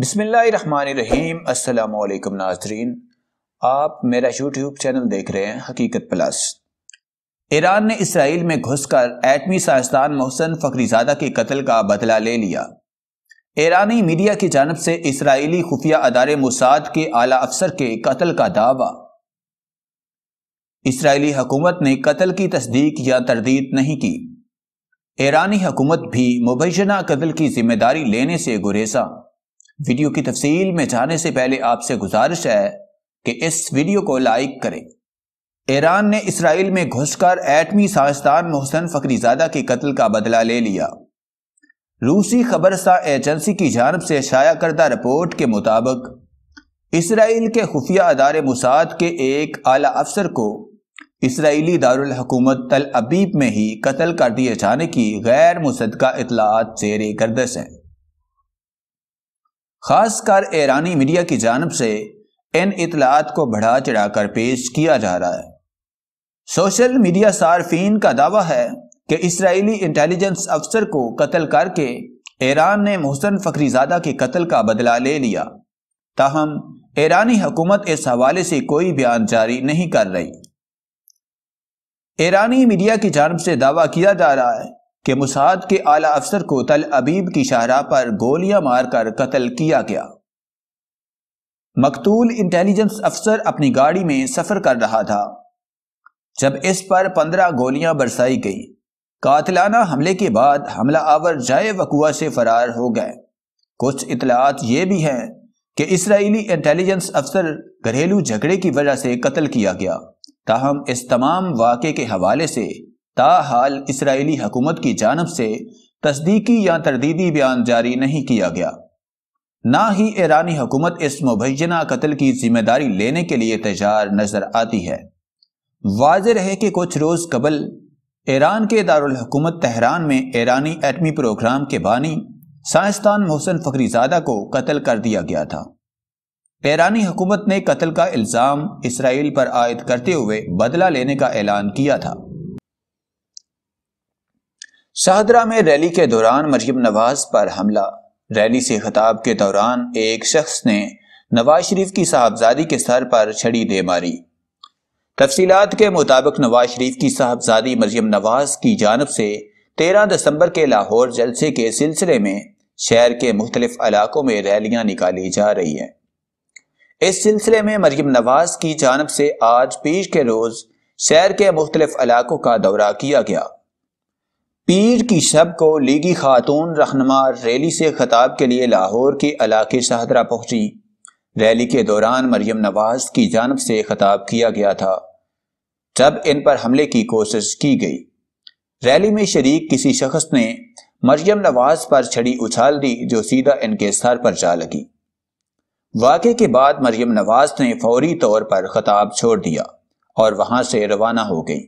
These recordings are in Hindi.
बिसमीम अल्लाम नाजरीन आप मेरा यूट्यूब चैनल देख रहे हैं हकीकत प्लस ईरान ने इसराइल में घुसकर एटमी साइंसदान मोहसन फकरीजादा के कत्ल का बदला ले लिया ईरानी मीडिया की जानब से इसराइली खुफिया अदारे मुसाद के आला अफसर के कत्ल का दावा इसराइली हुकूमत ने कत्ल की तस्दीक या तरदीद नहीं की ईरानी हुकूमत भी मुबैना कत्ल की जिम्मेदारी लेने से गुरेजा वीडियो की तफसील में जाने से पहले आपसे गुजारिश है कि इस वीडियो को लाइक करें ईरान ने इसराइल में घुसकर एटमी साइंसदान मोहसन फकरीजादा के कत्ल का बदला ले लिया रूसी खबरसा एजेंसी की जानब से शाया करदा रिपोर्ट के मुताबिक इसराइल के खुफिया अदारे मुसाद के एक आला अफसर को इसराइली दारकूमत तल अबीब में ही कत्ल कर दिए जाने की गैर मुसदा इतलात जेर गर्दश है खासकर ईरानी मीडिया की जानब से इन इतलात को बढ़ा चढ़ाकर पेश किया जा रहा है सोशल मीडिया सार्फीन का दावा है कि इसराइली इंटेलिजेंस अफसर को कत्ल करके ईरान ने मोहसन फकरीजादा के कत्ल का बदला ले लिया ताहम ईरानी हुकूमत इस हवाले से कोई बयान जारी नहीं कर रही ईरानी मीडिया की जानब से दावा किया जा रहा है कि मुसाद के आला अफसर को तल अबीब की शाहरा पर गोलियां मारकर कत्ल किया गया मकतूल इंटेलिजेंस अफसर अपनी गाड़ी में सफर कर रहा था जब इस पर पंद्रह गोलियां बरसाई गई कातलाना हमले के बाद हमला आवर जाए वकुआ से फरार हो गए कुछ इतलात ये भी हैं कि इसराइली इंटेलिजेंस अफसर घरेलू झगड़े की वजह से कत्ल किया गया ताहम इस तमाम वाक़े के हवाले से ताहाल इसराइली हुकूमत की जानब से तस्दीकी या तरदीदी बयान जारी नहीं किया गया ना ही ईरानी हुकूमत इस मुबैना कत्ल की जिम्मेदारी लेने के लिए तैयार नजर आती है वाज रहे कि कुछ रोज कबल ईरान के दारकूमत तहरान में ईरानी एटमी प्रोग्राम के बानी साइंसदान मोहसन फकरीजादा को कत्ल कर दिया गया था ईरानी हुकूमत ने कत्ल का इल्ज़ाम इसराइल पर आयद करते हुए बदला लेने का ऐलान किया था शाहदरा में रैली के दौरान मरियम नवाज पर हमला रैली से खिताब के दौरान एक शख्स ने नवाज शरीफ की साहबजादी के सर पर छड़ी दे मारी तफसी के मुताबिक नवाज शरीफ की साहबजादी मरियम नवाज की जानब से तेरह दिसंबर के लाहौर जलसे के सिलसिले में शहर के मुख्तलिफ इलाकों में रैलियां निकाली जा रही हैं इस सिलसिले में मरियम नवाज की जानब से आज पीर के रोज शहर के मुख्तलिफ इलाकों का दौरा किया गया पीर की शब को लीगी खातून रहनमा रैली से खताब के लिए लाहौर के इलाके शाहदरा पहुंची रैली के दौरान मरियम नवाज की जानब से खताब किया गया था जब इन पर हमले की कोशिश की गई रैली में शरीक किसी शख्स ने मरियम नवाज पर छड़ी उछाल दी जो सीधा इनके सर पर जा लगी वाक़े के बाद मरियम नवाज ने फौरी तौर पर खताब छोड़ दिया और वहां से रवाना हो गई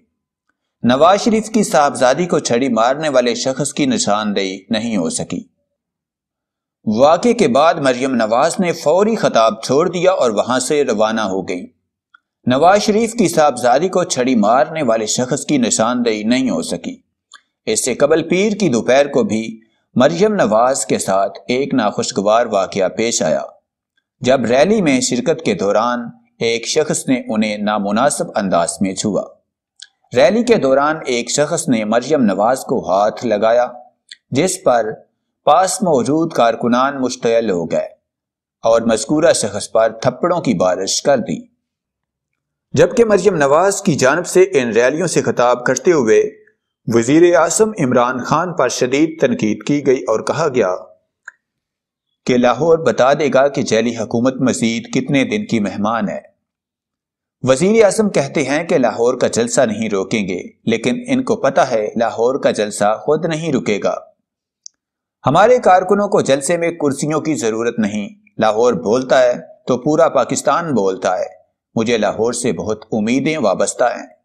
नवाज शरीफ की साहबजादी को छड़ी मारने वाले शख्स की निशानदेही नहीं हो सकी वाक्य के बाद मरियम नवाज ने फौरी खताब छोड़ दिया और वहां से रवाना हो गई नवाज शरीफ की साहबजादी को छड़ी मारने वाले शख्स की निशानदेही नहीं हो सकी इससे कबल पीर की दोपहर को भी मरियम नवाज के साथ एक नाखुशगवार वाकया पेश आया जब रैली में शिरकत के दौरान एक शख्स ने उन्हें नामुनासिब अंदाज में छुआ रैली के दौरान एक शख्स ने मरियम नवाज को हाथ लगाया जिस पर पास मौजूद कारकुनान मुश्तल हो गए और मजकूरा शख्स पर थप्पड़ों की बारिश कर दी जबकि मरियम नवाज की जानब से इन रैलियों से खिताब करते हुए वजीर आजम इमरान खान पर शदीद तनकीद की गई और कहा गया कि लाहौर बता देगा कि जैली हुकूमत मजीद कितने दिन की मेहमान है वजीर आजम कहते हैं कि लाहौर का जलसा नहीं रोकेंगे लेकिन इनको पता है लाहौर का जलसा खुद नहीं रुकेगा हमारे कारकुनों को जलसे में कुर्सियों की जरूरत नहीं लाहौर बोलता है तो पूरा पाकिस्तान बोलता है मुझे लाहौर से बहुत उम्मीदें वाबस्ता हैं